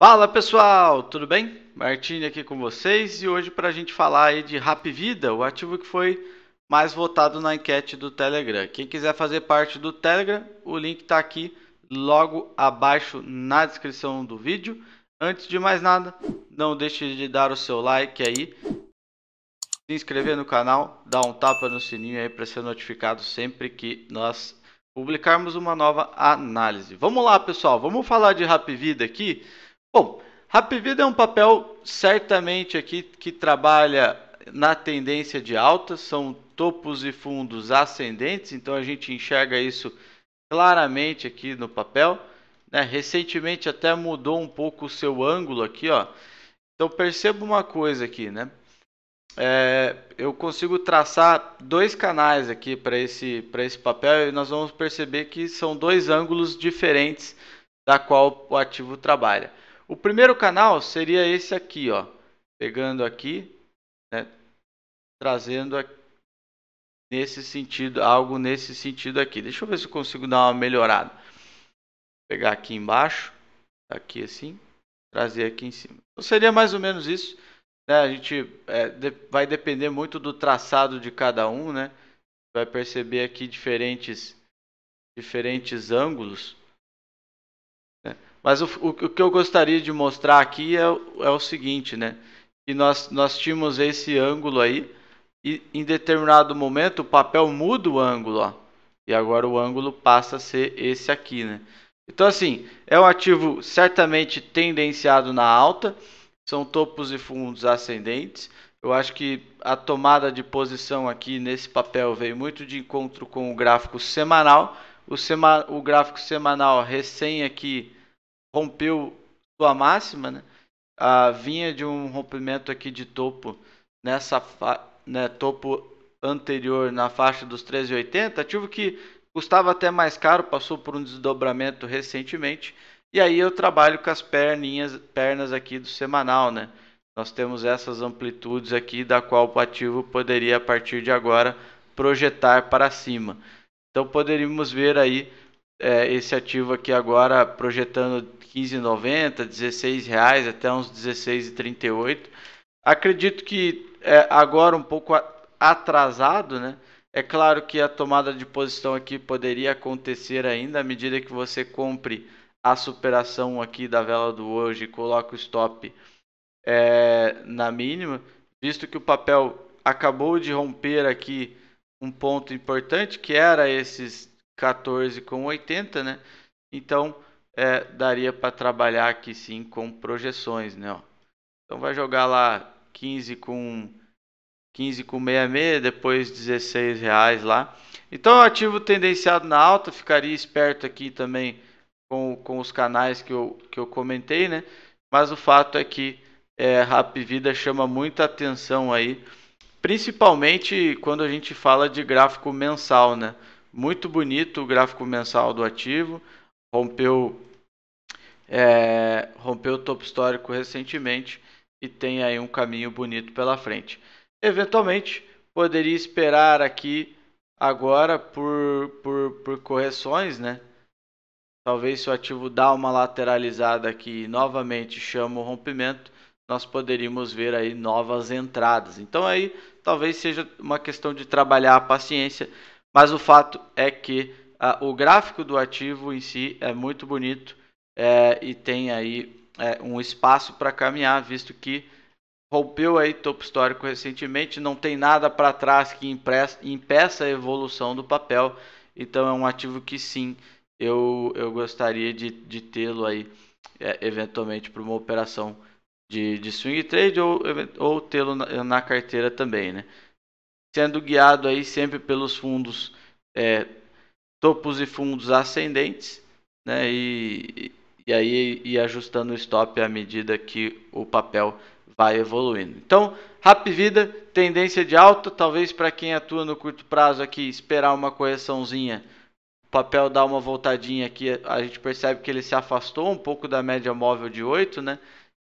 Fala pessoal, tudo bem? Martini aqui com vocês e hoje para a gente falar aí de Rap Vida, o ativo que foi mais votado na enquete do Telegram. Quem quiser fazer parte do Telegram, o link está aqui logo abaixo na descrição do vídeo. Antes de mais nada, não deixe de dar o seu like aí, se inscrever no canal, dar um tapa no sininho aí para ser notificado sempre que nós publicarmos uma nova análise. Vamos lá pessoal, vamos falar de Rap Vida aqui. Bom, Rapvido é um papel certamente aqui que trabalha na tendência de alta, são topos e fundos ascendentes, então a gente enxerga isso claramente aqui no papel. Né? Recentemente até mudou um pouco o seu ângulo aqui, ó. Então perceba uma coisa aqui, né? É, eu consigo traçar dois canais aqui para esse, esse papel e nós vamos perceber que são dois ângulos diferentes da qual o ativo trabalha. O primeiro canal seria esse aqui, ó. Pegando aqui, né? Trazendo aqui nesse sentido, algo nesse sentido aqui. Deixa eu ver se eu consigo dar uma melhorada. Vou pegar aqui embaixo, aqui assim, trazer aqui em cima. Então seria mais ou menos isso. Né? A gente é, de, vai depender muito do traçado de cada um, né? Vai perceber aqui diferentes, diferentes ângulos. Mas o, o, que eu gostaria de mostrar aqui é, é o seguinte, né? E nós, nós tínhamos esse ângulo aí, e em determinado momento o papel muda o ângulo, ó. E agora o ângulo passa a ser esse aqui, né? Então, assim, é um ativo certamente tendenciado na alta, são topos e fundos ascendentes. Eu acho que a tomada de posição aqui nesse papel veio muito de encontro com o gráfico semanal. O, sema, o gráfico semanal recém aqui rompeu sua máxima, né? Ah, vinha de um rompimento aqui de topo nessa fa... né, topo anterior na faixa dos 3,80, ativo que custava até mais caro, passou por um desdobramento recentemente. E aí eu trabalho com as perninhas, pernas aqui do semanal, né? Nós temos essas amplitudes aqui da qual o ativo poderia a partir de agora projetar para cima. Então poderíamos ver aí é, esse ativo aqui agora projetando 15,90, 16 reais até uns 16,38. Acredito que é, agora um pouco atrasado, né? É claro que a tomada de posição aqui poderia acontecer ainda à medida que você compre a superação aqui da vela do hoje e coloca o stop é, na mínima, visto que o papel acabou de romper aqui um ponto importante que era esses com 80, né? Então, é, daria para trabalhar aqui sim com projeções, né? Ó. Então, vai jogar lá 15 com 15 com 66, depois 16 reais lá. Então, ativo tendenciado na alta, ficaria esperto aqui também com, com os canais que eu, que eu comentei, né? Mas o fato é que é, Rap Vida chama muita atenção aí, principalmente quando a gente fala de gráfico mensal, né? Muito bonito o gráfico mensal do ativo. Rompeu é, rompeu o topo histórico recentemente e tem aí um caminho bonito pela frente. Eventualmente, poderia esperar aqui agora por, por, por correções, né? Talvez se o ativo dá uma lateralizada aqui e novamente chama o rompimento, nós poderíamos ver aí novas entradas. Então aí talvez seja uma questão de trabalhar a paciência mas o fato é que ah, o gráfico do ativo em si é muito bonito é, e tem aí é, um espaço para caminhar, visto que rompeu aí topo histórico recentemente, não tem nada para trás que impeça a evolução do papel, então é um ativo que sim, eu, eu gostaria de, de tê-lo aí é, eventualmente para uma operação de, de swing trade ou, ou tê-lo na, na carteira também, né? sendo guiado aí sempre pelos fundos é, topos e fundos ascendentes, né? E, e aí e ajustando o stop à medida que o papel vai evoluindo. Então, Rap Vida, tendência de alta, talvez para quem atua no curto prazo aqui, esperar uma correçãozinha, o papel dá uma voltadinha aqui, a gente percebe que ele se afastou um pouco da média móvel de 8, né?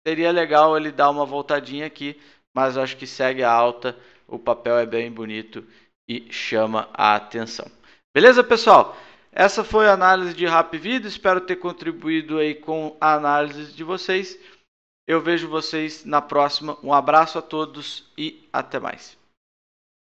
Seria legal ele dar uma voltadinha aqui, mas acho que segue a alta o papel é bem bonito e chama a atenção. Beleza, pessoal? Essa foi a análise de Rap Vida. Espero ter contribuído aí com a análise de vocês. Eu vejo vocês na próxima. Um abraço a todos e até mais.